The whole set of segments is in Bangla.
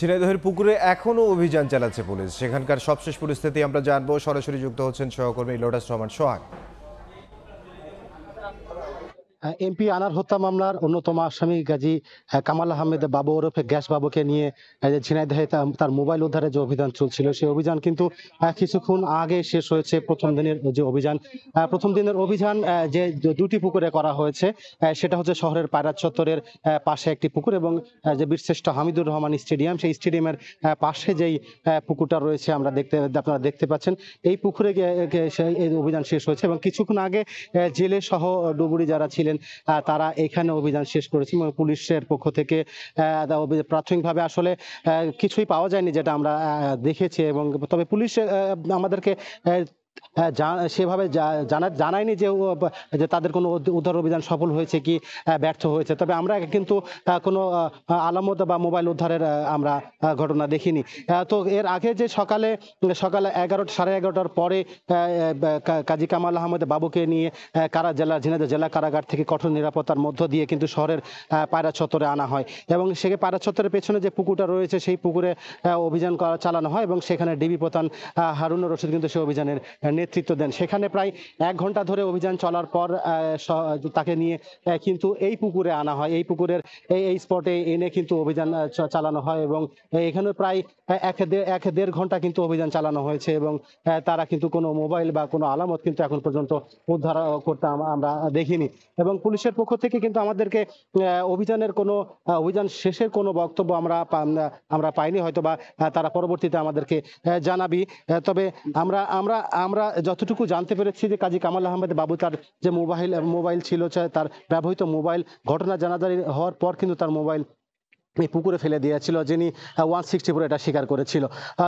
ঝিনাইদহের পুকুরে এখনও অভিযান চালাচ্ছে পুলিশ সেখানকার সবশেষ পরিস্থিতি আমরা জানবো সরাসরি যুক্ত হচ্ছেন সহকর্মী লোটাস রহমান সোহাগ এমপি আনার হত্যা মামলার অন্যতম আসামি গাজী কামাল আহমেদ বাবু ওরফে গ্যাস বাবুকে নিয়ে ঝিনাইদহে তার মোবাইল উদ্ধারে যে অভিযান চলছিল সেই অভিযান কিন্তু কিছুক্ষণ আগে শেষ হয়েছে প্রথম দিনের যে অভিযান প্রথম দিনের অভিযান যে দুটি পুকুরে করা হয়েছে সেটা হচ্ছে শহরের পায়রা চত্বরের পাশে একটি পুকুর এবং যে বীরশ্রেষ্ঠ হামিদুর রহমান স্টেডিয়াম সেই স্টেডিয়ামের পাশে যেই পুকুরটা রয়েছে আমরা দেখতে আপনারা দেখতে পাচ্ছেন এই পুকুরে অভিযান শেষ হয়েছে এবং কিছুক্ষণ আগে জেলে সহ ডুবুরি যারা ছিল ছিলেন তারা এখানে অভিযান শেষ করেছে এবং পুলিশের পক্ষ থেকে প্রাথমিকভাবে আসলে কিছুই পাওয়া যায়নি যেটা আমরা দেখেছি এবং তবে পুলিশ আমাদেরকে হ্যাঁ সেভাবে জানায়নি যে যে তাদের কোনো উদ্ধার অভিযান সফল হয়েছে কি ব্যর্থ হয়েছে তবে আমরা কিন্তু কোনো আলামত বা মোবাইল উদ্ধারের আমরা ঘটনা দেখিনি তো এর আগে যে সকালে সকাল এগারোটা সাড়ে এগারোটার পরে কাজী কামাল আহমেদ বাবুকে নিয়ে কারা জেলা ঝিনাইদহ জেলা কারাগার থেকে কঠোর নিরাপত্তার মধ্য দিয়ে কিন্তু শহরের পায়রা চত্বরে আনা হয় এবং সে পায়রা চত্বরের পেছনে যে পুকুরটা রয়েছে সেই পুকুরে অভিযান চালানো হয় এবং সেখানে ডিবি প্রধান হারুন রশিদ কিন্তু সেই অভিযানের নেতৃত্ব দেন সেখানে প্রায় এক ঘন্টা ধরে অভিযান চলার পর তাকে নিয়ে কিন্তু এই পুকুরে আনা হয় এই পুকুরের এই এই স্পটে এনে কিন্তু অভিযান চালানো হয় এবং এখানে প্রায় এক এক দেড় ঘন্টা কিন্তু অভিযান চালানো হয়েছে এবং তারা কিন্তু কোনো মোবাইল বা কোনো আলামত কিন্তু এখন পর্যন্ত উদ্ধার করতে আমরা দেখিনি এবং পুলিশের পক্ষ থেকে কিন্তু আমাদেরকে অভিযানের কোনো অভিযান শেষের কোনো বক্তব্য আমরা আমরা পাইনি হয়তো বা তারা পরবর্তীতে আমাদেরকে জানাবি তবে আমরা আমরা আমরা যতটুকু জানতে পেরেছি যে কাজী কামাল আহমেদ বাবু তার যে মোবাইল মোবাইল ছিল তার ব্যবহৃত মোবাইল ঘটনা জানাজানি হওয়ার পর কিন্তু তার মোবাইল এই পুকুরে ফেলে দিয়েছিল যিনি ওয়ান সিক্সটি ফোর এটা স্বীকার করেছিল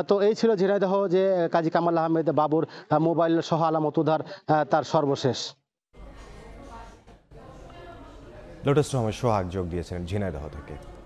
তো এই ছিল ঝিনাইদহ যে কাজী কামাল আহমেদ বাবুর মোবাইল সহ আলামত উদ্ধার তার সর্বশেষ লোটাস রহমান সোহাগ যোগ দিয়েছেন ঝিনাইদহ থেকে